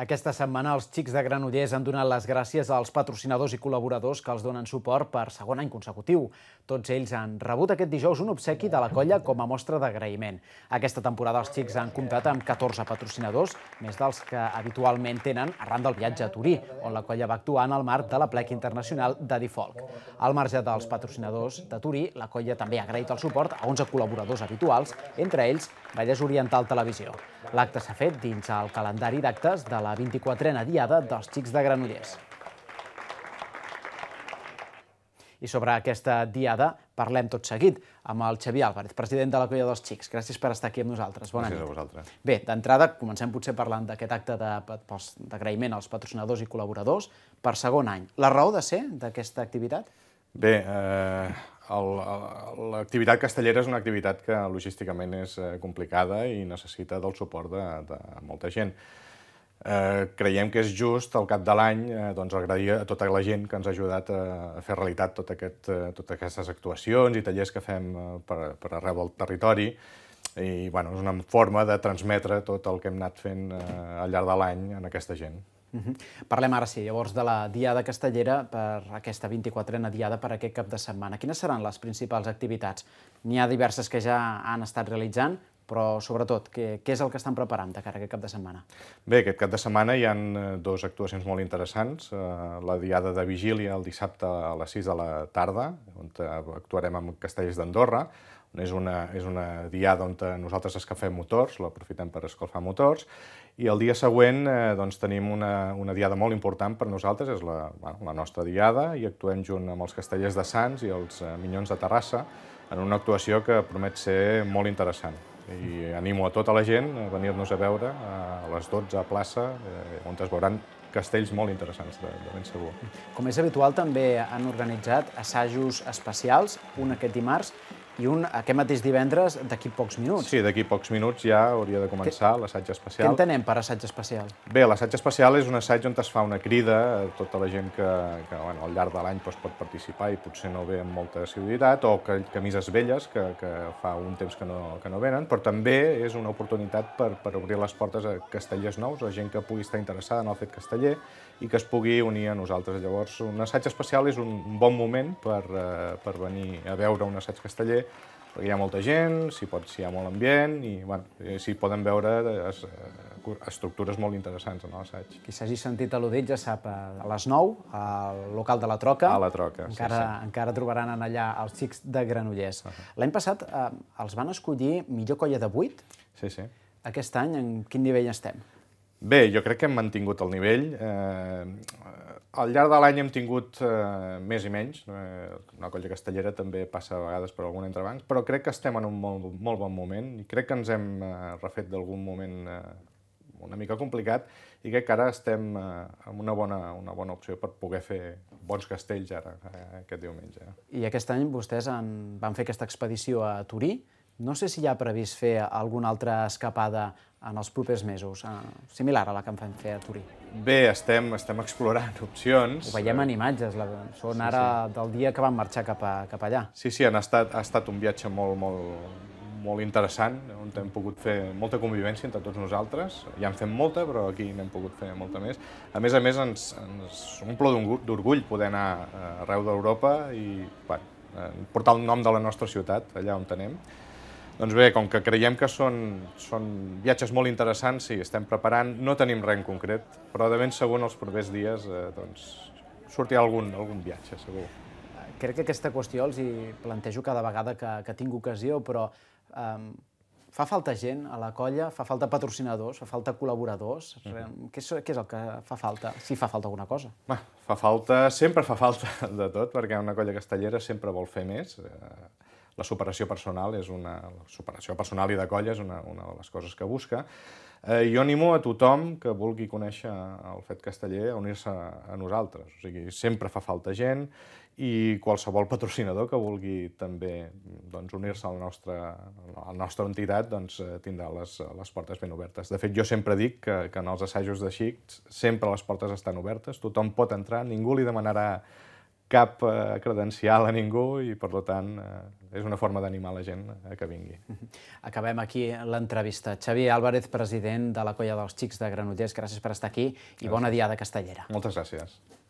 Aquesta setmana els xics de Granollers han donat les gràcies als patrocinadors i col·laboradors que els donen suport per segon any consecutiu. Tots ells han rebut aquest dijous un obsequi de la colla com a mostra d'agraïment. Aquesta temporada els xics han comptat amb 14 patrocinadors, més dels que habitualment tenen arran del viatge a Turí, on la colla va actuar en el marc de la plec internacional de Difolc. Al marge dels patrocinadors de Turí, la colla també ha agraït el suport a 11 col·laboradors habituals, entre ells Vallès Oriental Televisió. L'acte s'ha fet dins el calendari d'actes de la 24a Diada dels Xics de Granollers. I sobre aquesta diada parlem tot seguit amb el Xavier Álvarez, president de la Colla dels Xics. Gràcies per estar aquí amb nosaltres. Bona Gràcies nit. Gràcies a vosaltres. Bé, d'entrada, comencem potser parlant d'aquest acte d'agraïment als patrocinadors i col·laboradors per segon any. La raó de ser d'aquesta activitat? Bé, eh, l'activitat castellera és una activitat que logísticament és eh, complicada i necessita del suport de, de molta gent eh, creiem que és just al cap de l'any eh, doncs agrair a tota la gent que ens ha ajudat a, eh, a fer realitat tot aquest, eh, totes aquestes actuacions i tallers que fem eh, per, per arreu del territori i bueno, és una forma de transmetre tot el que hem anat fent eh, al llarg de l'any en aquesta gent. Uh -huh. Parlem ara, sí, llavors, de la Diada Castellera per aquesta 24a Diada per aquest cap de setmana. Quines seran les principals activitats? N'hi ha diverses que ja han estat realitzant, però sobretot, què, què és el que estan preparant de cara a aquest cap de setmana? Bé, aquest cap de setmana hi han eh, dues actuacions molt interessants. Eh, la Diada de Vigília el dissabte a les 6 de la tarda, on eh, actuarem amb Castells d'Andorra, és una, és una diada on nosaltres escafem motors, l'aprofitem per escalfar motors, i el dia següent eh, doncs, tenim una, una diada molt important per nosaltres, és la, bueno, la nostra diada, i actuem junt amb els castellers de Sants i els eh, Minyons de Terrassa en una actuació que promet ser molt interessant i animo a tota la gent a venir-nos a veure a les 12 a plaça, eh, on es veuran castells molt interessants, de, de ben segur. Com és habitual, també han organitzat assajos especials, un aquest dimarts i un aquest mateix divendres d'aquí pocs minuts. Sí, d'aquí pocs minuts ja hauria de començar l'assaig especial. Què entenem per assaig especial? Bé, l'assaig especial és un assaig on es fa una crida a tota la gent que, que bueno, al llarg de l'any pues, doncs, pot participar i potser no ve amb molta assiduïtat, o que, camises velles que, que fa un temps que no, que no venen, però també és una oportunitat per, per obrir les portes a castellers nous, a gent que pugui estar interessada en el fet casteller i que es pugui unir a nosaltres. Llavors, un assaig especial és un bon moment per, eh, per venir a veure un assaig casteller perquè hi ha molta gent, si pot, hi ha molt ambient i bueno, eh, si poden veure eh, es, eh, estructures molt interessants en no, l'assaig. Qui s'hagi sentit al·ludit ja sap, a les 9, al local de la Troca. A la Troca, encara, sí, sí. Encara trobaran en allà els xics de Granollers. Uh -huh. L'any passat eh, els van escollir millor colla de 8. Sí, sí. Aquest any en quin nivell estem? Bé, jo crec que hem mantingut el nivell. Eh, al llarg de l'any hem tingut eh, més i menys. Eh, una colla castellera també passa a vegades per algun entrebanc, però crec que estem en un molt, molt bon moment i crec que ens hem eh, refet d'algun moment eh, una mica complicat i crec que ara estem eh, amb una bona, una bona opció per poder fer bons castells ara, eh, aquest diumenge. I aquest any vostès en, van fer aquesta expedició a Turí. No sé si ja ha previst fer alguna altra escapada en els propers mesos, eh, similar a la que em fan fer a Turí. Bé, estem, estem explorant opcions. Ho veiem en imatges, la, són sí, ara sí. del dia que van marxar cap, a, cap allà. Sí, sí, han estat, ha estat un viatge molt, molt, molt interessant, on hem pogut fer molta convivència entre tots nosaltres. Ja en fem molta, però aquí n'hem pogut fer molta més. A més a més, ens, ens omple d'orgull poder anar eh, arreu d'Europa i bueno, eh, portar el nom de la nostra ciutat, allà on tenem. Doncs bé, com que creiem que són, són viatges molt interessants, sí, estem preparant, no tenim res en concret, però de ben segur en els propers dies eh, doncs, sortirà algun, algun viatge, segur. Crec que aquesta qüestió els hi plantejo cada vegada que, que tinc ocasió, però eh, fa falta gent a la colla, fa falta patrocinadors, fa falta col·laboradors... Mm -hmm. què, és, què és el que fa falta, si fa falta alguna cosa? Va, fa falta, sempre fa falta de tot, perquè una colla castellera sempre vol fer més. Eh, la superació personal és una, la superació personal i de colla és una, una de les coses que busca. Eh, jo animo a tothom que vulgui conèixer el fet casteller a unir-se a nosaltres. O sigui, sempre fa falta gent i qualsevol patrocinador que vulgui també doncs, unir-se a, la nostra, a la nostra entitat doncs, eh, tindrà les, les portes ben obertes. De fet, jo sempre dic que, que en els assajos de Xic sempre les portes estan obertes, tothom pot entrar, ningú li demanarà cap eh, credencial a ningú i, per tant, eh, és una forma d'animar la gent a que vingui. Acabem aquí l'entrevista. Xavier Álvarez, president de la Colla dels Xics de Granollers, gràcies per estar aquí i gràcies. bona diada castellera. Moltes gràcies.